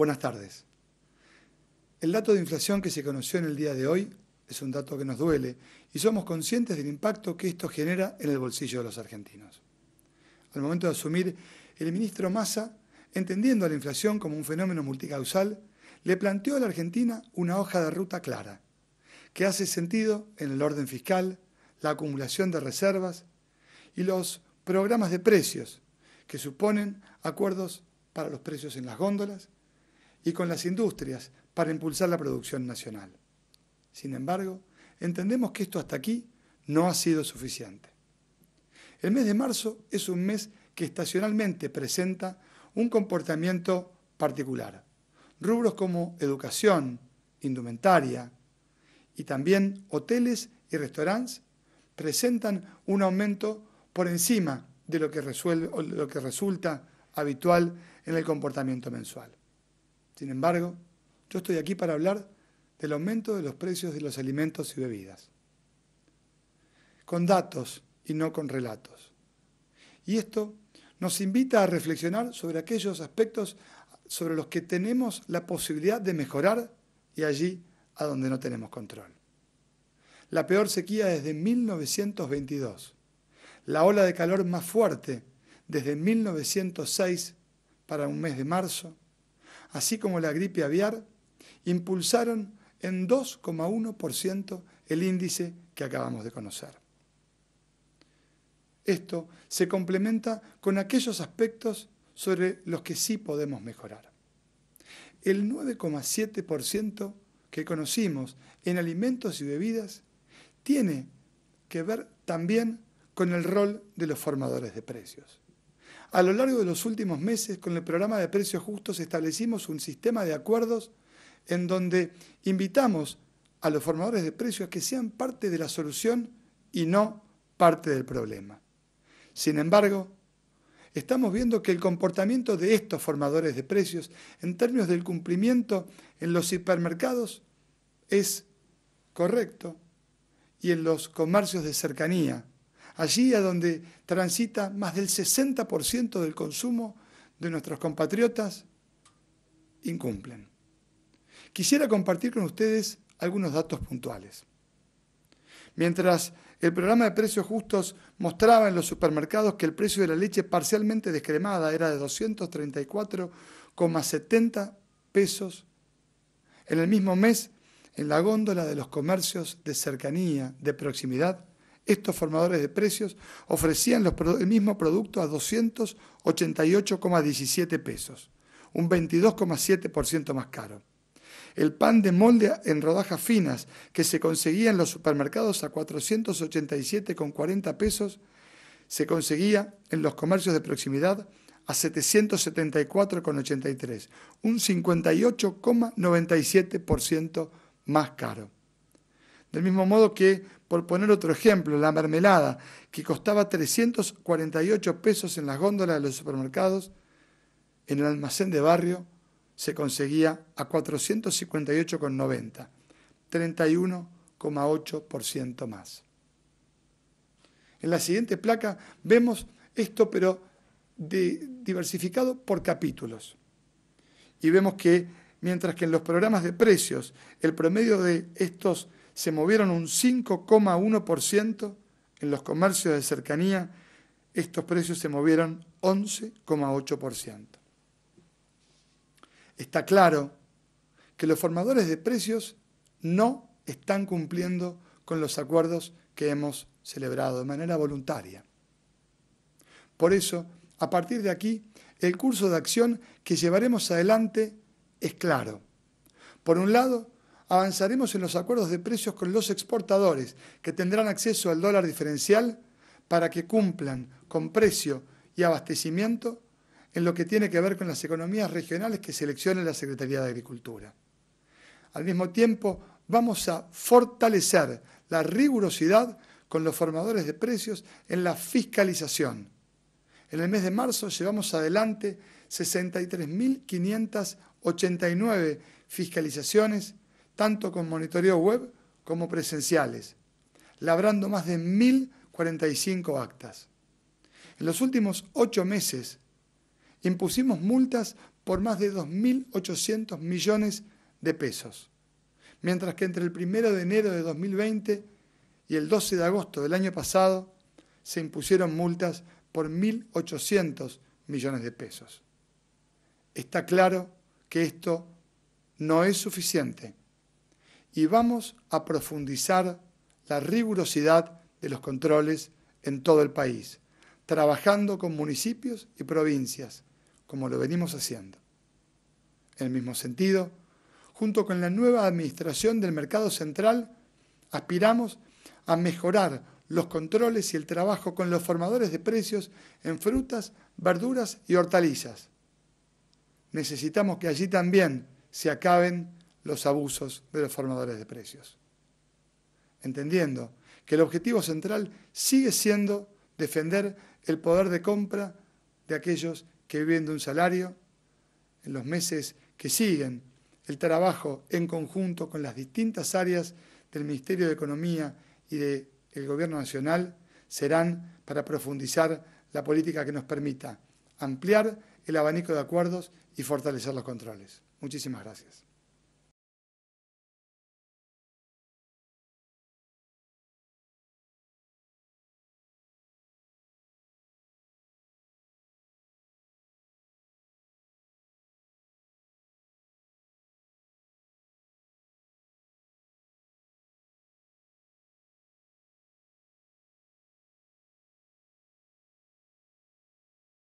Buenas tardes. El dato de inflación que se conoció en el día de hoy es un dato que nos duele y somos conscientes del impacto que esto genera en el bolsillo de los argentinos. Al momento de asumir, el ministro Massa, entendiendo la inflación como un fenómeno multicausal, le planteó a la Argentina una hoja de ruta clara, que hace sentido en el orden fiscal, la acumulación de reservas y los programas de precios, que suponen acuerdos para los precios en las góndolas y con las industrias para impulsar la producción nacional. Sin embargo, entendemos que esto hasta aquí no ha sido suficiente. El mes de marzo es un mes que estacionalmente presenta un comportamiento particular. Rubros como educación, indumentaria y también hoteles y restaurantes presentan un aumento por encima de lo que, lo que resulta habitual en el comportamiento mensual. Sin embargo, yo estoy aquí para hablar del aumento de los precios de los alimentos y bebidas. Con datos y no con relatos. Y esto nos invita a reflexionar sobre aquellos aspectos sobre los que tenemos la posibilidad de mejorar y allí a donde no tenemos control. La peor sequía desde 1922. La ola de calor más fuerte desde 1906 para un mes de marzo así como la gripe aviar, impulsaron en 2,1% el índice que acabamos de conocer. Esto se complementa con aquellos aspectos sobre los que sí podemos mejorar. El 9,7% que conocimos en alimentos y bebidas tiene que ver también con el rol de los formadores de precios. A lo largo de los últimos meses, con el programa de precios justos, establecimos un sistema de acuerdos en donde invitamos a los formadores de precios a que sean parte de la solución y no parte del problema. Sin embargo, estamos viendo que el comportamiento de estos formadores de precios en términos del cumplimiento en los hipermercados es correcto y en los comercios de cercanía allí a donde transita más del 60% del consumo de nuestros compatriotas, incumplen. Quisiera compartir con ustedes algunos datos puntuales. Mientras el programa de precios justos mostraba en los supermercados que el precio de la leche parcialmente descremada era de 234,70 pesos, en el mismo mes, en la góndola de los comercios de cercanía, de proximidad, estos formadores de precios ofrecían los, el mismo producto a 288,17 pesos, un 22,7% más caro. El pan de molde en rodajas finas que se conseguía en los supermercados a 487,40 pesos se conseguía en los comercios de proximidad a 774,83, un 58,97% más caro. Del mismo modo que, por poner otro ejemplo, la mermelada, que costaba 348 pesos en las góndolas de los supermercados, en el almacén de barrio se conseguía a 458,90, 31,8% más. En la siguiente placa vemos esto, pero diversificado por capítulos. Y vemos que mientras que en los programas de precios el promedio de estos se movieron un 5,1%, en los comercios de cercanía estos precios se movieron 11,8%. Está claro que los formadores de precios no están cumpliendo con los acuerdos que hemos celebrado de manera voluntaria. Por eso, a partir de aquí, el curso de acción que llevaremos adelante es claro. Por un lado, avanzaremos en los acuerdos de precios con los exportadores, que tendrán acceso al dólar diferencial para que cumplan con precio y abastecimiento en lo que tiene que ver con las economías regionales que seleccione la Secretaría de Agricultura. Al mismo tiempo, vamos a fortalecer la rigurosidad con los formadores de precios en la fiscalización. En el mes de marzo llevamos adelante 63.589 fiscalizaciones tanto con monitoreo web como presenciales, labrando más de 1.045 actas. En los últimos ocho meses impusimos multas por más de 2.800 millones de pesos, mientras que entre el 1 de enero de 2020 y el 12 de agosto del año pasado se impusieron multas por 1.800 millones de pesos. Está claro que esto no es suficiente y vamos a profundizar la rigurosidad de los controles en todo el país, trabajando con municipios y provincias, como lo venimos haciendo. En el mismo sentido, junto con la nueva administración del mercado central, aspiramos a mejorar los controles y el trabajo con los formadores de precios en frutas, verduras y hortalizas. Necesitamos que allí también se acaben los abusos de los formadores de precios. Entendiendo que el objetivo central sigue siendo defender el poder de compra de aquellos que viven de un salario en los meses que siguen el trabajo en conjunto con las distintas áreas del Ministerio de Economía y del Gobierno Nacional serán para profundizar la política que nos permita ampliar el abanico de acuerdos y fortalecer los controles. Muchísimas gracias.